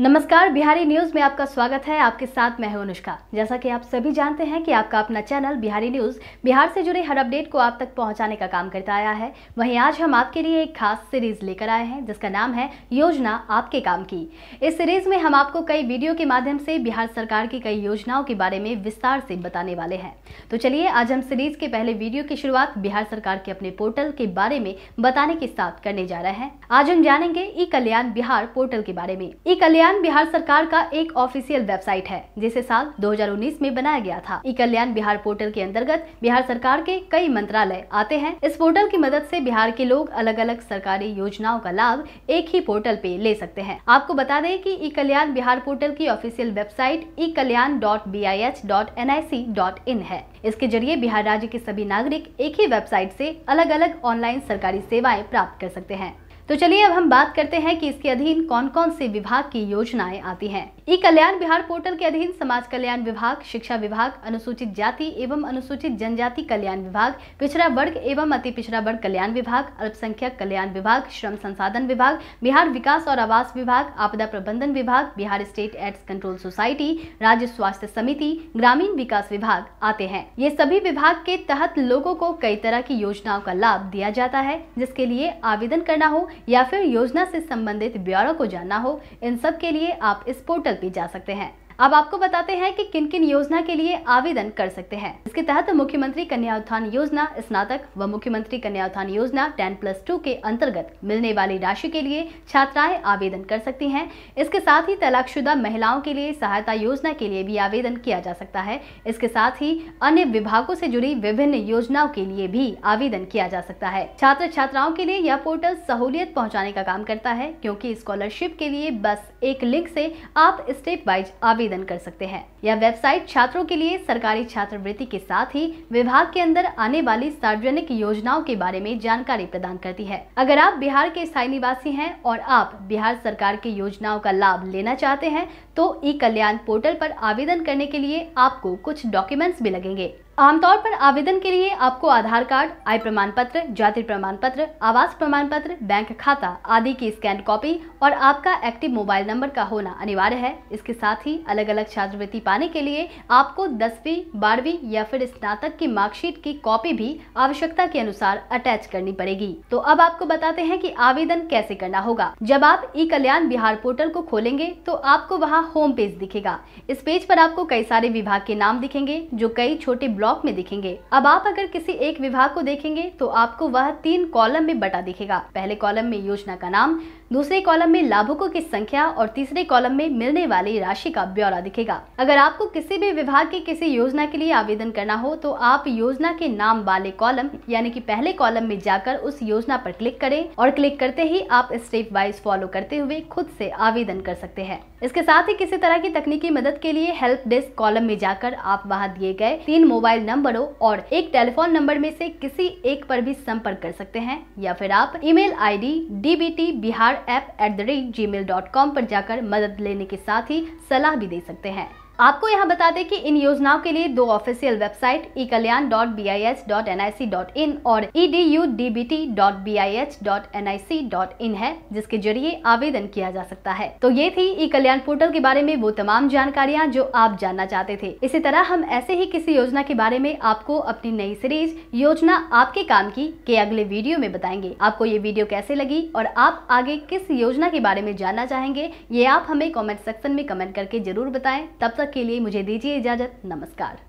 नमस्कार बिहारी न्यूज में आपका स्वागत है आपके साथ मैं हूं अनुष्का जैसा कि आप सभी जानते हैं कि आपका अपना चैनल बिहारी न्यूज बिहार से जुड़े हर अपडेट को आप तक पहुंचाने का काम करता आया है वहीं आज हम आपके लिए एक खास सीरीज लेकर आए हैं जिसका नाम है योजना आपके काम की इस सीरीज में हम आपको कई वीडियो के माध्यम से बिहार सरकार की कई योजनाओं के बारे में विस्तार से बताने वाले हैं तो चलिए आज हम सीरीज के पहले वीडियो की शुरुआत बिहार सरकार के अपने पोर्टल के बारे में बताने के साथ करने जा रहे हैं आज हम जानेंगे ई कल्याण बिहार पोर्टल के बारे में ई कल्याण कल्याण बिहार सरकार का एक ऑफिशियल वेबसाइट है जिसे साल 2019 में बनाया गया था ई कल्याण बिहार पोर्टल के अंतर्गत बिहार सरकार के कई मंत्रालय आते हैं इस पोर्टल की मदद से बिहार के लोग अलग अलग सरकारी योजनाओं का लाभ एक ही पोर्टल पे ले सकते हैं आपको बता दें कि ई कल्याण बिहार पोर्टल की official website E e Kalyan dot B I H dot N I C dot in है इसके जरिए बिहार राज्य के सभी नागरिक एक ही वेबसाइट से अलग अलग ऑनलाइन सरकारी सेवाएं प्राप्त कर सकते हैं तो चलिए अब हम बात करते हैं कि इसके अधीन कौन कौन से विभाग की योजनाएं आती हैं ई कल्याण बिहार पोर्टल के अधीन समाज कल्याण विभाग शिक्षा विभाग अनुसूचित जाति एवं अनुसूचित जनजाति कल्याण विभाग पिछड़ा वर्ग एवं अति पिछड़ा वर्ग कल्याण विभाग अल्पसंख्यक कल्याण विभाग श्रम संसाधन विभाग बिहार विकास और आवास विभाग आपदा प्रबंधन विभाग Bihar state AIDS control society राज्य स्वास्थ्य समिति ग्रामीण विकास विभाग आते हैं ये सभी विभाग के तहत लोगों को कई तरह की योजनाओं का लाभ दिया जाता है जिसके लिए आवेदन करना हो या फिर योजना से संबंधित ब्यौरों को जानना हो इन सब के लिए आप इस पोर्टल पर जा सकते हैं अब आपको बताते हैं कि किन किन योजना के लिए आवेदन कर सकते हैं इसके तहत मुख्यमंत्री कन्या उत्थान योजना स्नातक व मुख्यमंत्री कन्या उत्थान योजना टेन प्लस टू के अंतर्गत मिलने वाली राशि के लिए छात्राएं आवेदन कर सकती हैं इसके साथ ही तलाकशुदा महिलाओं के लिए सहायता योजना के लिए भी आवेदन किया जा सकता है इसके साथ ही अन्य विभागों से जुड़ी विभिन्न योजनाओं के लिए भी आवेदन किया जा सकता है छात्र छात्राओं के लिए यह पोर्टल सहूलियत पहुँचाने का काम करता है क्योंकि स्कॉलरशिप के लिए बस एक लिंक से आप स्टेप वाइज आवेदन आवेदन कर सकते हैं यह वेबसाइट छात्रों के लिए सरकारी छात्रवृत्ति के साथ ही विभाग के अंदर आने वाली सार्वजनिक योजनाओं के बारे में जानकारी प्रदान करती है अगर आप बिहार के स्थायी निवासी हैं और आप बिहार सरकार की योजनाओं का लाभ लेना चाहते हैं तो ई कल्याण पोर्टल पर आवेदन करने के लिए आपको कुछ डॉक्यूमेंट्स भी लगेंगे आमतौर पर आवेदन के लिए आपको आधार कार्ड आय प्रमाण पत्र जाति प्रमाण पत्र आवास प्रमाण पत्र बैंक खाता आदि की स्कैन कॉपी और आपका एक्टिव मोबाइल नंबर का होना अनिवार्य है इसके साथ ही अलग अलग छात्रवृत्ति पाने के लिए आपको दसवीं बारहवीं या फिर स्नातक की मार्कशीट की कॉपी भी आवश्यकता के अनुसार अटैच करनी पड़ेगी तो अब आपको बताते हैं की आवेदन कैसे करना होगा जब आप ई कल्याण बिहार पोर्टल को खोलेंगे तो आपको वहाँ होम पेज दिखेगा इस पेज पर आपको कई सारे विभाग के नाम दिखेंगे जो कई छोटे ब्लॉक ब्लॉक में दिखेंगे अब आप अगर किसी एक विभाग को देखेंगे तो आपको वह तीन कॉलम में बटा दिखेगा पहले कॉलम में योजना का नाम दूसरे कॉलम में लाभुकों की संख्या और तीसरे कॉलम में मिलने वाली राशि का ब्यौरा दिखेगा अगर आपको किसी भी विभाग की किसी योजना के लिए आवेदन करना हो तो आप योजना के नाम वाले कॉलम यानी कि पहले कॉलम में जाकर उस योजना पर क्लिक करें और क्लिक करते ही आप स्टेप वाइज फॉलो करते हुए खुद से आवेदन कर सकते हैं इसके साथ ही किसी तरह की तकनीकी मदद के लिए हेल्प डेस्क कॉलम में जाकर आप वहाँ दिए गए तीन मोबाइल मोबाइल नंबरों और एक टेलीफोन नंबर में से किसी एक पर भी संपर्क कर सकते हैं या फिर आप email ID T Bihar app at the rate G mail dot com पर जाकर मदद लेने के साथ ही सलाह भी दे सकते हैं आपको यहाँ बता दें कि इन योजनाओं के लिए दो official website E Kalyan dot B I H dot N I C dot in और E D U D B T dot B I H dot N I C dot in है जिसके जरिए आवेदन किया जा सकता है तो ये थी ई कल्याण पोर्टल के बारे में वो तमाम जानकारियाँ जो आप जानना चाहते थे इसी तरह हम ऐसे ही किसी योजना के बारे में आपको अपनी नई सीरीज योजना आपके काम की के अगले वीडियो में बताएंगे आपको ये वीडियो कैसे लगी और आप आगे किस योजना के बारे में जानना चाहेंगे ये आप हमें कॉमेंट सेक्शन में कमेंट करके जरूर बताए तब तक तक के लिए मुझे दीजिए इजाज़त नमस्कार